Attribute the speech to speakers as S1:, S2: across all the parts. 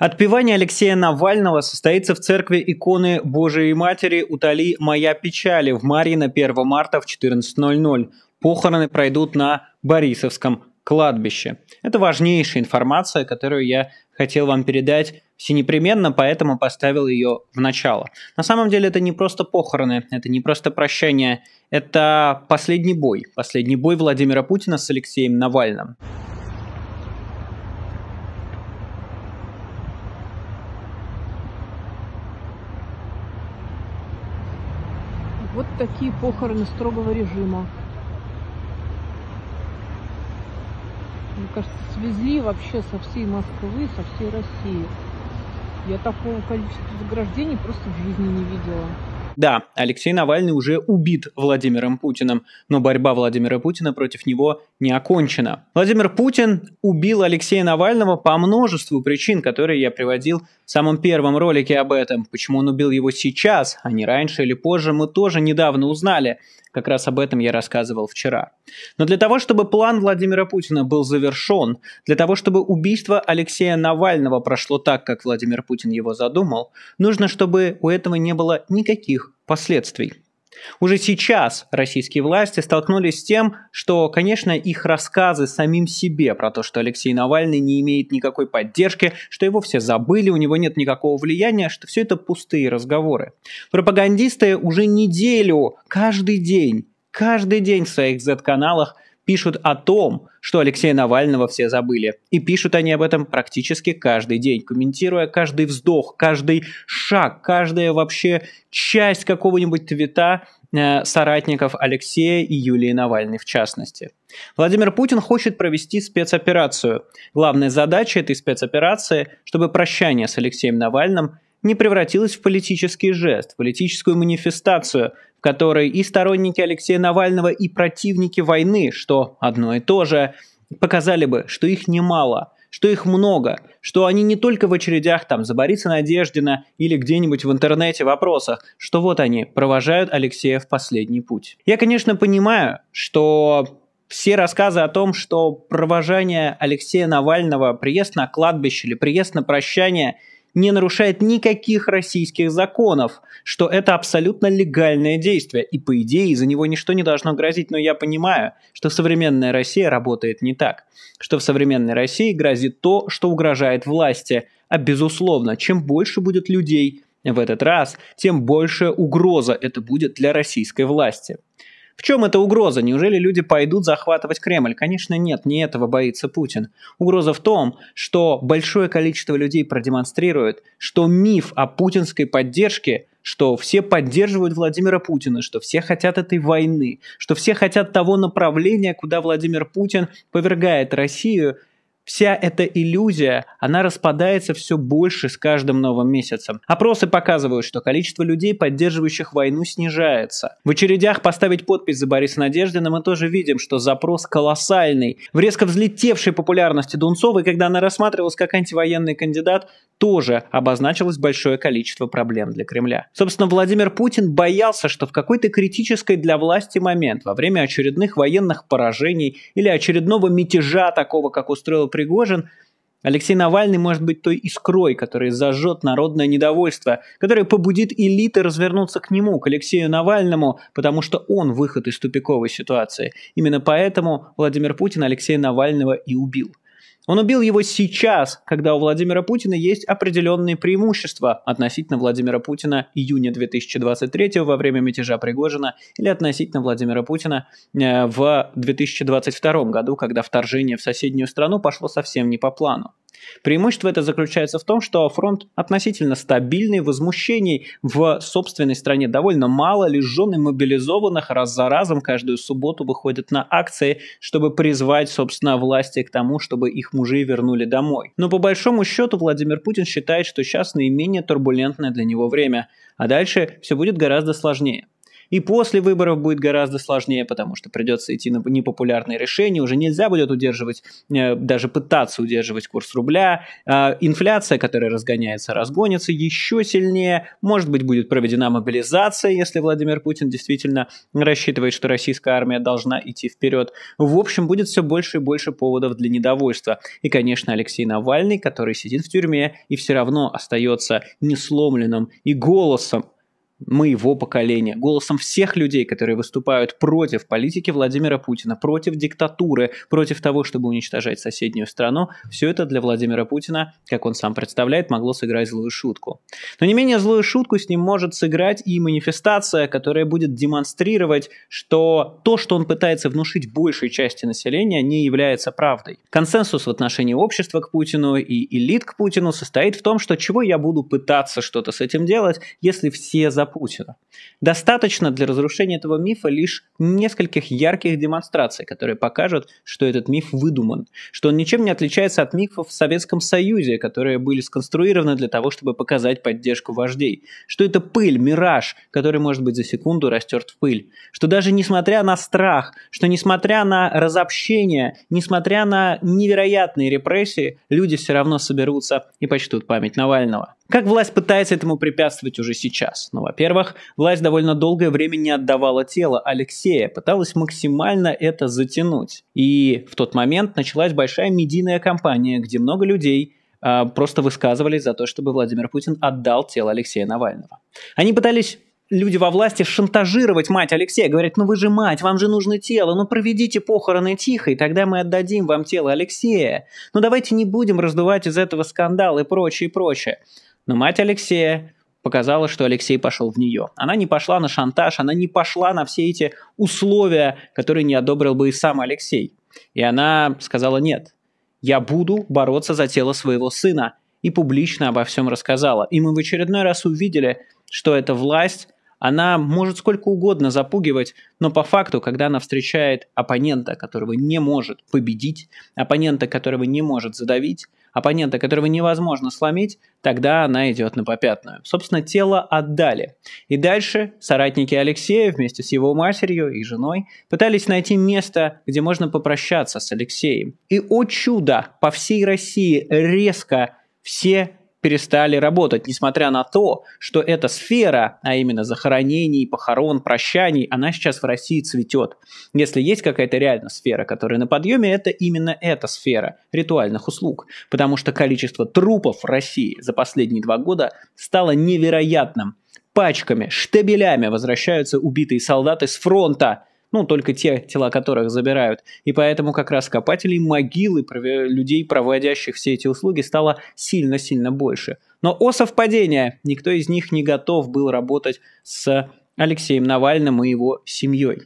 S1: Отпевание Алексея Навального состоится в церкви иконы Божией Матери «Утоли моя печали» в Марии на 1 марта в 14.00. Похороны пройдут на Борисовском кладбище. Это важнейшая информация, которую я хотел вам передать все непременно, поэтому поставил ее в начало. На самом деле это не просто похороны, это не просто прощание, это последний бой. Последний бой Владимира Путина с Алексеем Навальным. такие похороны строгого режима. Мне кажется, свезли вообще со всей Москвы, со всей России. Я такого количества заграждений просто в жизни не видела. Да, Алексей Навальный уже убит Владимиром Путиным, но борьба Владимира Путина против него не окончена. Владимир Путин убил Алексея Навального по множеству причин, которые я приводил в самом первом ролике об этом. Почему он убил его сейчас, а не раньше или позже, мы тоже недавно узнали. Как раз об этом я рассказывал вчера. Но для того, чтобы план Владимира Путина был завершен, для того, чтобы убийство Алексея Навального прошло так, как Владимир Путин его задумал, нужно, чтобы у этого не было никаких последствий. Уже сейчас российские власти столкнулись с тем, что, конечно, их рассказы самим себе про то, что Алексей Навальный не имеет никакой поддержки, что его все забыли, у него нет никакого влияния, что все это пустые разговоры. Пропагандисты уже неделю, каждый день, каждый день в своих Z-каналах – пишут о том, что Алексея Навального все забыли. И пишут они об этом практически каждый день, комментируя каждый вздох, каждый шаг, каждая вообще часть какого-нибудь твита э, соратников Алексея и Юлии Навальной в частности. Владимир Путин хочет провести спецоперацию. Главная задача этой спецоперации, чтобы прощание с Алексеем Навальным – не превратилось в политический жест, политическую манифестацию, в которой и сторонники Алексея Навального, и противники войны, что одно и то же, показали бы, что их немало, что их много, что они не только в очередях там за Бориса Надеждина или где-нибудь в интернете в вопросах, что вот они провожают Алексея в последний путь. Я, конечно, понимаю, что все рассказы о том, что провожание Алексея Навального, приезд на кладбище или приезд на прощание – не нарушает никаких российских законов, что это абсолютно легальное действие, и по идее за него ничто не должно грозить, но я понимаю, что современная Россия работает не так, что в современной России грозит то, что угрожает власти, а безусловно, чем больше будет людей в этот раз, тем больше угроза это будет для российской власти. В чем эта угроза? Неужели люди пойдут захватывать Кремль? Конечно, нет, не этого боится Путин. Угроза в том, что большое количество людей продемонстрирует, что миф о путинской поддержке что все поддерживают Владимира Путина, что все хотят этой войны, что все хотят того направления, куда Владимир Путин повергает Россию, Вся эта иллюзия, она распадается все больше с каждым новым месяцем. Опросы показывают, что количество людей, поддерживающих войну, снижается. В очередях поставить подпись за Бориса Надеждина мы тоже видим, что запрос колоссальный. В резко взлетевшей популярности Дунцовой, когда она рассматривалась как антивоенный кандидат, тоже обозначилось большое количество проблем для Кремля. Собственно, Владимир Путин боялся, что в какой-то критической для власти момент, во время очередных военных поражений или очередного мятежа такого, как устроил президент Пригожин, Алексей Навальный может быть той искрой, которая зажжет народное недовольство, которая побудит элиты развернуться к нему, к Алексею Навальному, потому что он выход из тупиковой ситуации. Именно поэтому Владимир Путин Алексея Навального и убил. Он убил его сейчас, когда у Владимира Путина есть определенные преимущества относительно Владимира Путина июня 2023 во время мятежа Пригожина или относительно Владимира Путина э, в 2022 году, когда вторжение в соседнюю страну пошло совсем не по плану. Преимущество это заключается в том, что фронт относительно стабильный, возмущений в собственной стране довольно мало, лишенный мобилизованных раз за разом каждую субботу выходят на акции, чтобы призвать, собственно, власти к тому, чтобы их мужи вернули домой. Но по большому счету Владимир Путин считает, что сейчас наименее турбулентное для него время, а дальше все будет гораздо сложнее. И после выборов будет гораздо сложнее, потому что придется идти на непопулярные решения, уже нельзя будет удерживать, э, даже пытаться удерживать курс рубля. А, инфляция, которая разгоняется, разгонится еще сильнее. Может быть, будет проведена мобилизация, если Владимир Путин действительно рассчитывает, что российская армия должна идти вперед. В общем, будет все больше и больше поводов для недовольства. И, конечно, Алексей Навальный, который сидит в тюрьме и все равно остается несломленным и голосом моего поколения, голосом всех людей, которые выступают против политики Владимира Путина, против диктатуры, против того, чтобы уничтожать соседнюю страну, все это для Владимира Путина, как он сам представляет, могло сыграть злую шутку. Но не менее злую шутку с ним может сыграть и манифестация, которая будет демонстрировать, что то, что он пытается внушить большей части населения, не является правдой. Консенсус в отношении общества к Путину и элит к Путину состоит в том, что чего я буду пытаться что-то с этим делать, если все за Путина. Достаточно для разрушения этого мифа лишь нескольких ярких демонстраций, которые покажут, что этот миф выдуман, что он ничем не отличается от мифов в Советском Союзе, которые были сконструированы для того, чтобы показать поддержку вождей, что это пыль, мираж, который может быть за секунду растерт в пыль, что даже несмотря на страх, что несмотря на разобщение, несмотря на невероятные репрессии, люди все равно соберутся и почтут память Навального. Как власть пытается этому препятствовать уже сейчас? Ну, во-первых, власть довольно долгое время не отдавала тело Алексея, пыталась максимально это затянуть. И в тот момент началась большая медийная кампания, где много людей э, просто высказывались за то, чтобы Владимир Путин отдал тело Алексея Навального. Они пытались люди во власти шантажировать мать Алексея, говорят, ну вы же мать, вам же нужно тело, ну проведите похороны тихо, и тогда мы отдадим вам тело Алексея. Ну давайте не будем раздувать из этого скандал и прочее, и прочее. Но мать Алексея показала, что Алексей пошел в нее. Она не пошла на шантаж, она не пошла на все эти условия, которые не одобрил бы и сам Алексей. И она сказала «нет, я буду бороться за тело своего сына» и публично обо всем рассказала. И мы в очередной раз увидели, что эта власть она может сколько угодно запугивать, но по факту, когда она встречает оппонента, которого не может победить, оппонента, которого не может задавить, оппонента, которого невозможно сломить, тогда она идет на попятную. Собственно, тело отдали. И дальше соратники Алексея вместе с его матерью и женой пытались найти место, где можно попрощаться с Алексеем. И, о чудо, по всей России резко все перестали работать, несмотря на то, что эта сфера, а именно захоронений, похорон, прощаний, она сейчас в России цветет. Если есть какая-то реально сфера, которая на подъеме, это именно эта сфера ритуальных услуг, потому что количество трупов в России за последние два года стало невероятным. Пачками, штабелями возвращаются убитые солдаты с фронта – ну, только те тела которых забирают. И поэтому как раз копателей могилы людей, проводящих все эти услуги, стало сильно-сильно больше. Но о совпадение, никто из них не готов был работать с Алексеем Навальным и его семьей.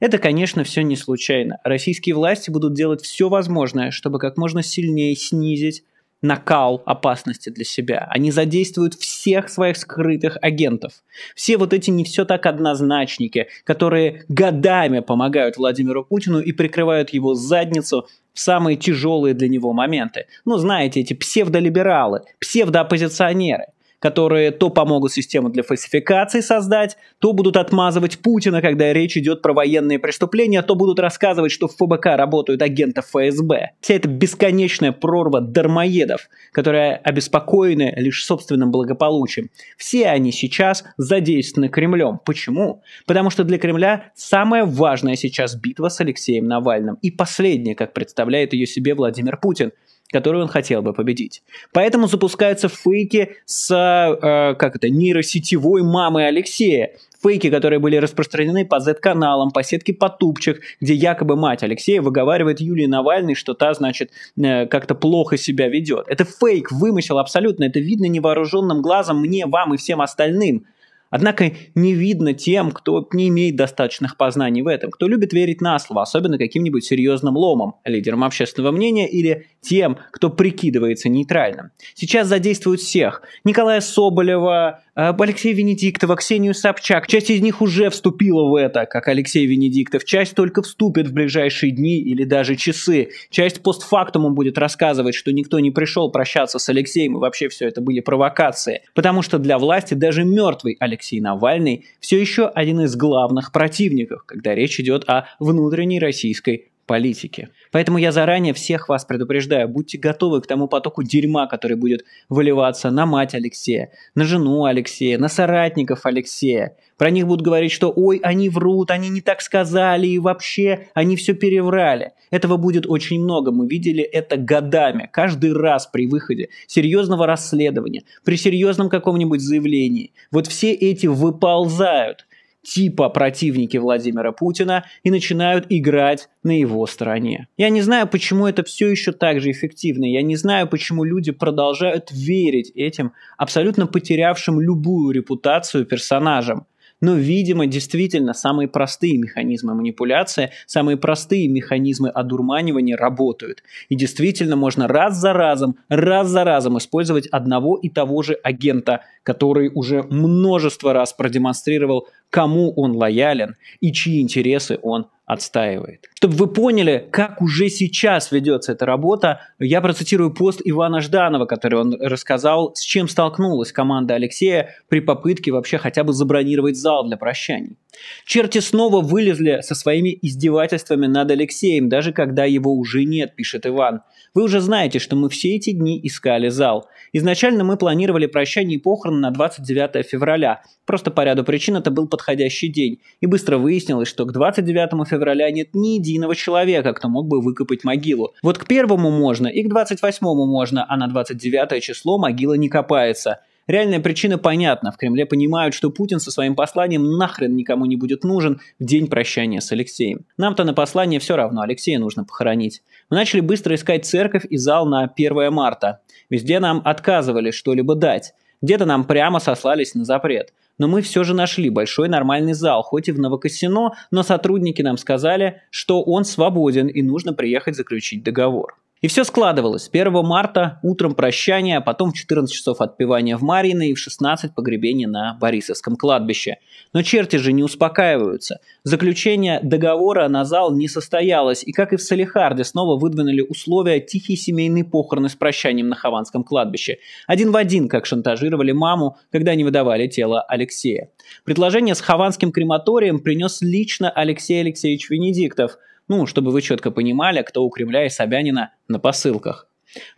S1: Это, конечно, все не случайно. Российские власти будут делать все возможное, чтобы как можно сильнее снизить накал опасности для себя. Они задействуют всех своих скрытых агентов. Все вот эти не все так однозначники, которые годами помогают Владимиру Путину и прикрывают его задницу в самые тяжелые для него моменты. Ну, знаете, эти псевдолибералы, псевдооппозиционеры – которые то помогут систему для фальсификации создать, то будут отмазывать Путина, когда речь идет про военные преступления, то будут рассказывать, что в ФБК работают агенты ФСБ. Вся эта бесконечная прорва дармоедов, которые обеспокоены лишь собственным благополучием. Все они сейчас задействованы Кремлем. Почему? Потому что для Кремля самая важная сейчас битва с Алексеем Навальным. И последняя, как представляет ее себе Владимир Путин которую он хотел бы победить. Поэтому запускаются фейки с, э, как это, нейросетевой мамой Алексея. Фейки, которые были распространены по Z-каналам, по сетке Потупчик, где якобы мать Алексея выговаривает Юлии Навальной, что та, значит, э, как-то плохо себя ведет. Это фейк, вымысел абсолютно. Это видно невооруженным глазом мне, вам и всем остальным. Однако не видно тем, кто не имеет достаточных познаний в этом, кто любит верить на слово, особенно каким-нибудь серьезным ломом, лидерам общественного мнения или тем, кто прикидывается нейтральным. Сейчас задействуют всех. Николая Соболева, Э, Алексея Венедиктова, Ксению Собчак. Часть из них уже вступила в это, как Алексей Венедиктов. Часть только вступит в ближайшие дни или даже часы. Часть постфактум он будет рассказывать, что никто не пришел прощаться с Алексеем и вообще все это были провокации. Потому что для власти даже мертвый Алексей Навальный все еще один из главных противников, когда речь идет о внутренней российской политики. Поэтому я заранее всех вас предупреждаю, будьте готовы к тому потоку дерьма, который будет выливаться на мать Алексея, на жену Алексея, на соратников Алексея. Про них будут говорить, что «Ой, они врут, они не так сказали, и вообще они все переврали». Этого будет очень много, мы видели это годами, каждый раз при выходе серьезного расследования, при серьезном каком-нибудь заявлении. Вот все эти выползают – типа противники Владимира Путина и начинают играть на его стороне. Я не знаю, почему это все еще так же эффективно. Я не знаю, почему люди продолжают верить этим абсолютно потерявшим любую репутацию персонажам. Но, видимо, действительно, самые простые механизмы манипуляции, самые простые механизмы одурманивания работают. И действительно можно раз за разом, раз за разом использовать одного и того же агента, который уже множество раз продемонстрировал, кому он лоялен и чьи интересы он отстаивает. Чтобы вы поняли, как уже сейчас ведется эта работа, я процитирую пост Ивана Жданова, который он рассказал, с чем столкнулась команда Алексея при попытке вообще хотя бы забронировать зал для прощаний. Черти снова вылезли со своими издевательствами над Алексеем, даже когда его уже нет, пишет Иван. Вы уже знаете, что мы все эти дни искали зал. Изначально мы планировали прощание и похороны запланировано на 29 февраля. Просто по ряду причин это был подходящий день. И быстро выяснилось, что к 29 февраля нет ни единого человека, кто мог бы выкопать могилу. Вот к первому можно и к 28 можно, а на 29 число могила не копается. Реальная причина понятна. В Кремле понимают, что Путин со своим посланием нахрен никому не будет нужен в день прощания с Алексеем. Нам-то на послание все равно, Алексея нужно похоронить. Мы начали быстро искать церковь и зал на 1 марта. Везде нам отказывали что-либо дать. Где-то нам прямо сослались на запрет. Но мы все же нашли большой нормальный зал, хоть и в Новокосино, но сотрудники нам сказали, что он свободен и нужно приехать заключить договор. И все складывалось. 1 марта утром прощание, а потом в 14 часов отпевание в Марьино и в 16 погребение на Борисовском кладбище. Но черти же не успокаиваются. Заключение договора на зал не состоялось, и как и в Салихарде, снова выдвинули условия тихие семейные похороны с прощанием на Хованском кладбище. Один в один, как шантажировали маму, когда не выдавали тело Алексея. Предложение с Хованским крематорием принес лично Алексей Алексеевич Венедиктов – ну, чтобы вы четко понимали, кто у Кремля и Собянина на посылках.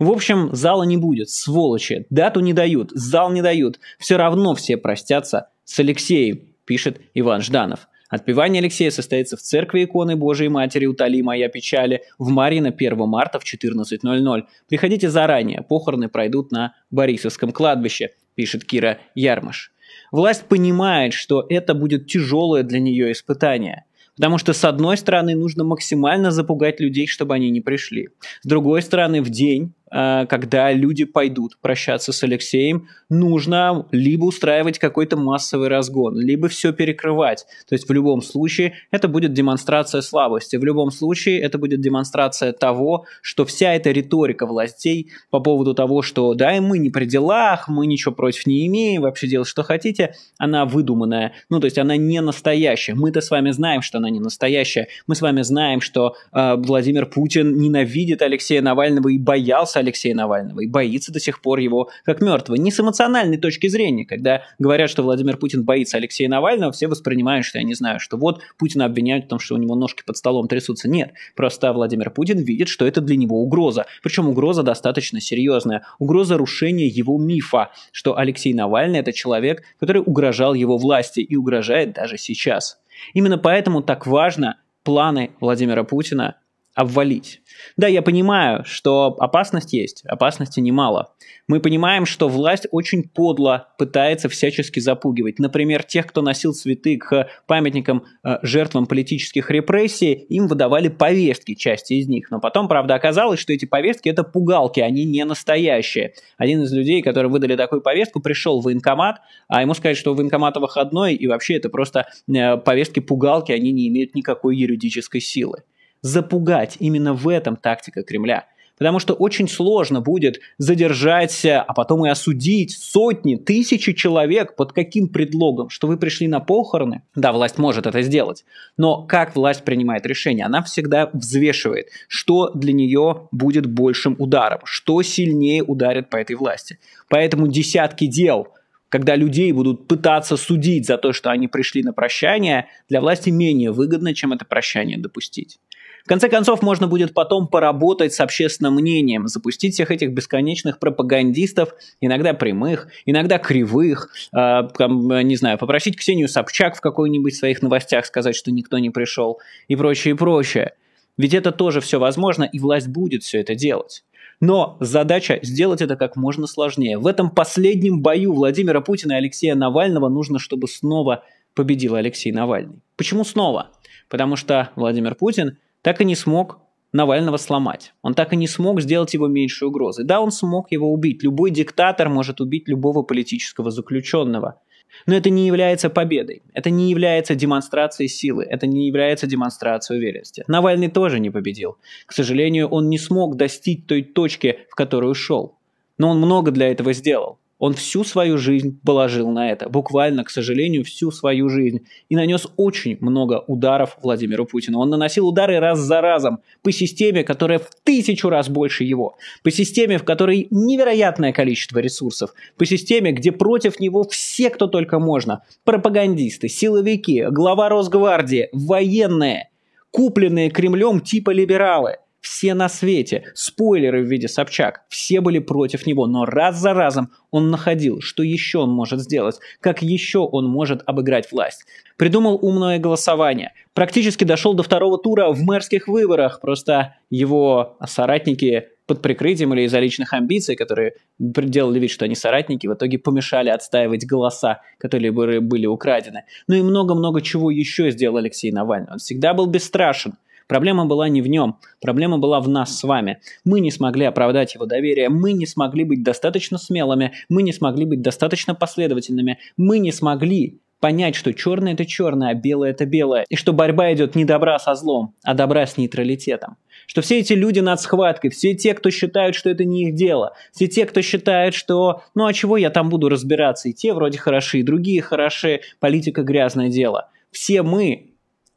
S1: В общем, зала не будет, сволочи. Дату не дают, зал не дают. Все равно все простятся с Алексеем, пишет Иван Жданов. Отпевание Алексея состоится в церкви иконы Божией Матери «Утоли моя печали» в Марина 1 марта в 14.00. Приходите заранее, похороны пройдут на Борисовском кладбище, пишет Кира Ярмаш. Власть понимает, что это будет тяжелое для нее испытание – Потому что, с одной стороны, нужно максимально запугать людей, чтобы они не пришли. С другой стороны, в день Э, когда люди пойдут прощаться с Алексеем, нужно либо устраивать какой-то массовый разгон, либо все перекрывать. То есть в любом случае это будет демонстрация слабости, в любом случае это будет демонстрация того, что вся эта риторика властей по поводу того, что да, и мы не при делах, мы ничего против не имеем, вообще делать что хотите, она выдуманная. Ну, то есть она не настоящая. Мы-то с вами знаем, что она не настоящая. Мы с вами знаем, что э, Владимир Путин ненавидит Алексея Навального и боялся боялся Алексея Навального и боится до сих пор его как мертвого. Не с эмоциональной точки зрения, когда говорят, что Владимир Путин боится Алексея Навального, все воспринимают, что я не знаю, что вот Путина обвиняют в том, что у него ножки под столом трясутся. Нет, просто Владимир Путин видит, что это для него угроза. Причем угроза достаточно серьезная. Угроза нарушение его мифа, что Алексей Навальный – это человек, который угрожал его власти и угрожает даже сейчас. Именно поэтому так важно планы Владимира Путина обвалить. Да, я понимаю, что опасность есть, опасности немало. Мы понимаем, что власть очень подло пытается всячески запугивать. Например, тех, кто носил цветы к памятникам э, жертвам политических репрессий, им выдавали повестки, части из них. Но потом, правда, оказалось, что эти повестки это пугалки, они не настоящие. Один из людей, которым выдали такую повестку, пришел в военкомат, а ему сказали, что военкомат выходной, и вообще это просто э, повестки-пугалки, они не имеют никакой юридической силы запугать. Именно в этом тактика Кремля. Потому что очень сложно будет задержать, а потом и осудить сотни, тысячи человек под каким предлогом, что вы пришли на похороны. Да, власть может это сделать, но как власть принимает решение? Она всегда взвешивает, что для нее будет большим ударом, что сильнее ударит по этой власти. Поэтому десятки дел, когда людей будут пытаться судить за то, что они пришли на прощание, для власти менее выгодно, чем это прощание допустить. В конце концов, можно будет потом поработать с общественным мнением, запустить всех этих бесконечных пропагандистов, иногда прямых, иногда кривых, э, там, не знаю, попросить Ксению Собчак в какой-нибудь своих новостях сказать, что никто не пришел и прочее, и прочее. Ведь это тоже все возможно, и власть будет все это делать. Но задача сделать это как можно сложнее. В этом последнем бою Владимира Путина и Алексея Навального нужно, чтобы снова победил Алексей Навальный. Почему снова? Потому что Владимир Путин так и не смог Навального сломать. Он так и не смог сделать его меньше угрозы. Да, он смог его убить. Любой диктатор может убить любого политического заключенного. Но это не является победой. Это не является демонстрацией силы. Это не является демонстрацией уверенности. Навальный тоже не победил. К сожалению, он не смог достичь той точки, в которую шел. Но он много для этого сделал. Он всю свою жизнь положил на это, буквально, к сожалению, всю свою жизнь, и нанес очень много ударов Владимиру Путину. Он наносил удары раз за разом по системе, которая в тысячу раз больше его, по системе, в которой невероятное количество ресурсов, по системе, где против него все, кто только можно, пропагандисты, силовики, глава Росгвардии, военные, купленные Кремлем типа либералы – все на свете, спойлеры в виде Собчак, все были против него, но раз за разом он находил, что еще он может сделать, как еще он может обыграть власть. Придумал умное голосование, практически дошел до второго тура в мэрских выборах, просто его соратники под прикрытием или из-за личных амбиций, которые делали вид, что они соратники, в итоге помешали отстаивать голоса, которые были украдены. Ну и много-много чего еще сделал Алексей Навальный. Он всегда был бесстрашен, Проблема была не в нем, проблема была в нас с вами. Мы не смогли оправдать его доверие, мы не смогли быть достаточно смелыми, мы не смогли быть достаточно последовательными, мы не смогли понять, что черное это черное, а белое это белое, и что борьба идет не добра со злом, а добра с нейтралитетом. Что все эти люди над схваткой, все те, кто считают, что это не их дело, все те, кто считают, что ну а чего я там буду разбираться, и те вроде хороши, и другие хороши, политика грязное дело. Все мы,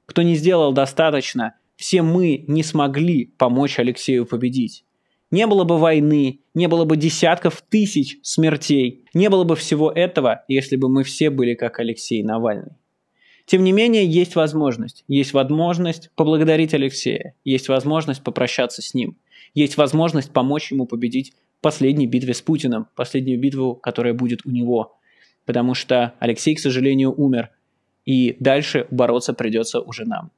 S1: кто не сделал достаточно, все мы не смогли помочь Алексею победить. Не было бы войны, не было бы десятков тысяч смертей, не было бы всего этого, если бы мы все были как Алексей Навальный. Тем не менее, есть возможность. Есть возможность поблагодарить Алексея, есть возможность попрощаться с ним, есть возможность помочь ему победить в последней битве с Путиным, последнюю битву, которая будет у него. Потому что Алексей, к сожалению, умер, и дальше бороться придется уже нам.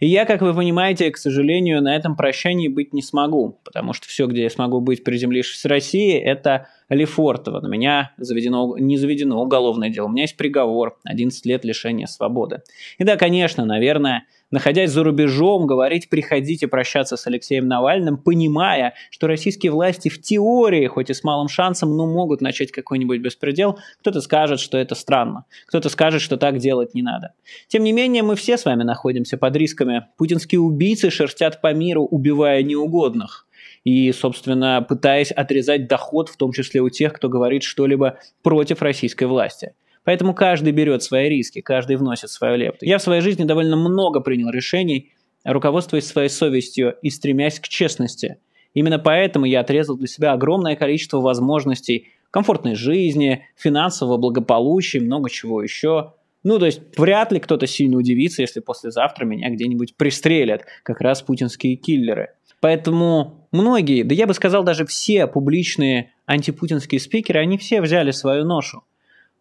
S1: И я, как вы понимаете, к сожалению, на этом прощании быть не смогу, потому что все, где я смогу быть, приземлившись в России, это Лефортово. На меня заведено, не заведено уголовное дело. У меня есть приговор 11 лет лишения свободы. И да, конечно, наверное, находясь за рубежом, говорить «приходите прощаться с Алексеем Навальным», понимая, что российские власти в теории, хоть и с малым шансом, но могут начать какой-нибудь беспредел, кто-то скажет, что это странно, кто-то скажет, что так делать не надо. Тем не менее, мы все с вами находимся под рисками. Путинские убийцы шерстят по миру, убивая неугодных и, собственно, пытаясь отрезать доход, в том числе у тех, кто говорит что-либо против российской власти. Поэтому каждый берет свои риски, каждый вносит свою лепту. Я в своей жизни довольно много принял решений, руководствуясь своей совестью и стремясь к честности. Именно поэтому я отрезал для себя огромное количество возможностей комфортной жизни, финансового благополучия, много чего еще. Ну, то есть вряд ли кто-то сильно удивится, если послезавтра меня где-нибудь пристрелят, как раз путинские киллеры. Поэтому многие, да я бы сказал даже все публичные антипутинские спикеры, они все взяли свою ношу.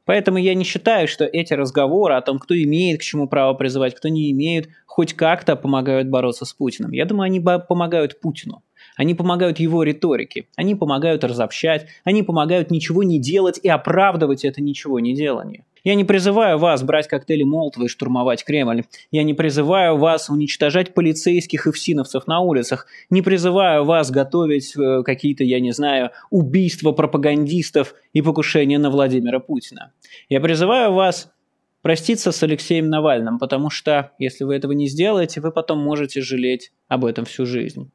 S1: Поэтому я не считаю, что эти разговоры о том, кто имеет к чему право призывать, кто не имеет, хоть как-то помогают бороться с Путиным. Я думаю, они помогают Путину. Они помогают его риторике, они помогают разобщать, они помогают ничего не делать и оправдывать это ничего не делание. Я не призываю вас брать коктейли Молотова и штурмовать Кремль. Я не призываю вас уничтожать полицейских и всиновцев на улицах. Не призываю вас готовить э, какие-то, я не знаю, убийства пропагандистов и покушения на Владимира Путина. Я призываю вас проститься с Алексеем Навальным, потому что если вы этого не сделаете, вы потом можете жалеть об этом всю жизнь.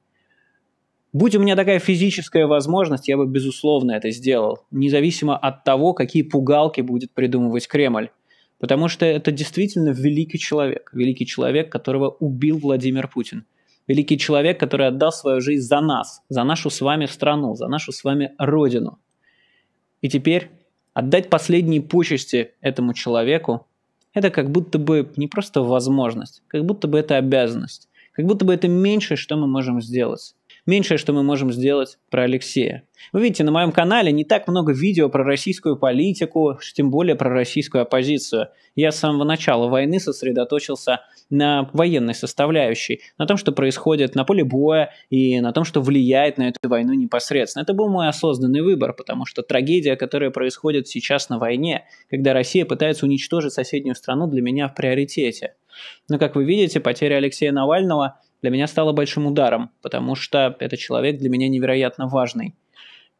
S1: Будь у меня такая физическая возможность, я бы, безусловно, это сделал, независимо от того, какие пугалки будет придумывать Кремль. Потому что это действительно великий человек. Великий человек, которого убил Владимир Путин. Великий человек, который отдал свою жизнь за нас, за нашу с вами страну, за нашу с вами родину. И теперь отдать последние почести этому человеку – это как будто бы не просто возможность, как будто бы это обязанность, как будто бы это меньшее, что мы можем сделать. Меньшее, что мы можем сделать про Алексея. Вы видите, на моем канале не так много видео про российскую политику, тем более про российскую оппозицию. Я с самого начала войны сосредоточился на военной составляющей, на том, что происходит на поле боя и на том, что влияет на эту войну непосредственно. Это был мой осознанный выбор, потому что трагедия, которая происходит сейчас на войне, когда Россия пытается уничтожить соседнюю страну, для меня в приоритете. Но, как вы видите, потеря Алексея Навального – для меня стало большим ударом, потому что этот человек для меня невероятно важный.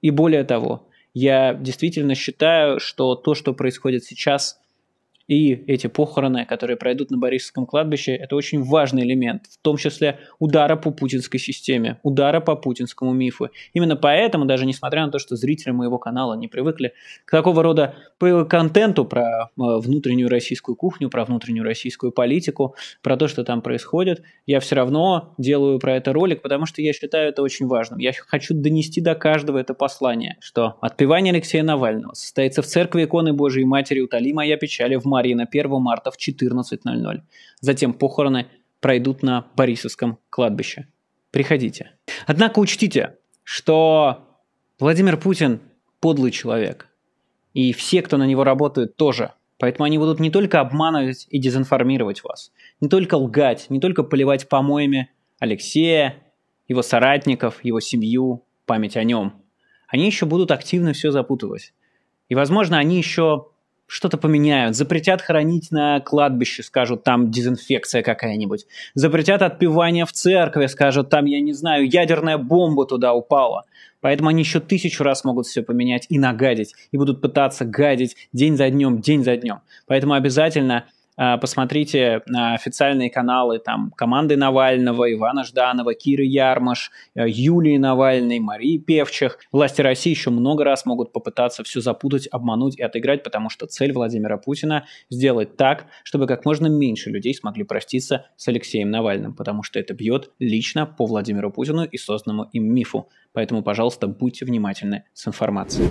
S1: И более того, я действительно считаю, что то, что происходит сейчас и эти похороны, которые пройдут на Борисовском кладбище, это очень важный элемент, в том числе удара по путинской системе, удара по путинскому мифу. Именно поэтому, даже несмотря на то, что зрители моего канала не привыкли к такого рода контенту про э, внутреннюю российскую кухню, про внутреннюю российскую политику, про то, что там происходит, я все равно делаю про это ролик, потому что я считаю это очень важным. Я хочу донести до каждого это послание, что отпевание Алексея Навального состоится в церкви иконы Божией Матери «Утоли моя печали» в мае Марина 1 марта в 14.00. Затем похороны пройдут на Борисовском кладбище. Приходите. Однако учтите, что Владимир Путин подлый человек. И все, кто на него работает, тоже. Поэтому они будут не только обманывать и дезинформировать вас, не только лгать, не только поливать помоями Алексея, его соратников, его семью, память о нем. Они еще будут активно все запутывать. И, возможно, они еще что-то поменяют, запретят хранить на кладбище, скажут, там дезинфекция какая-нибудь, запретят отпевание в церкви, скажут, там, я не знаю, ядерная бомба туда упала. Поэтому они еще тысячу раз могут все поменять и нагадить, и будут пытаться гадить день за днем, день за днем. Поэтому обязательно а, посмотрите а, официальные каналы там команды Навального, Ивана Жданова, Киры Ярмаш, э, Юлии Навальной, Марии Певчих. Власти России еще много раз могут попытаться все запутать, обмануть и отыграть, потому что цель Владимира Путина сделать так, чтобы как можно меньше людей смогли проститься с Алексеем Навальным, потому что это бьет лично по Владимиру Путину и созданному им мифу. Поэтому, пожалуйста, будьте внимательны с информацией.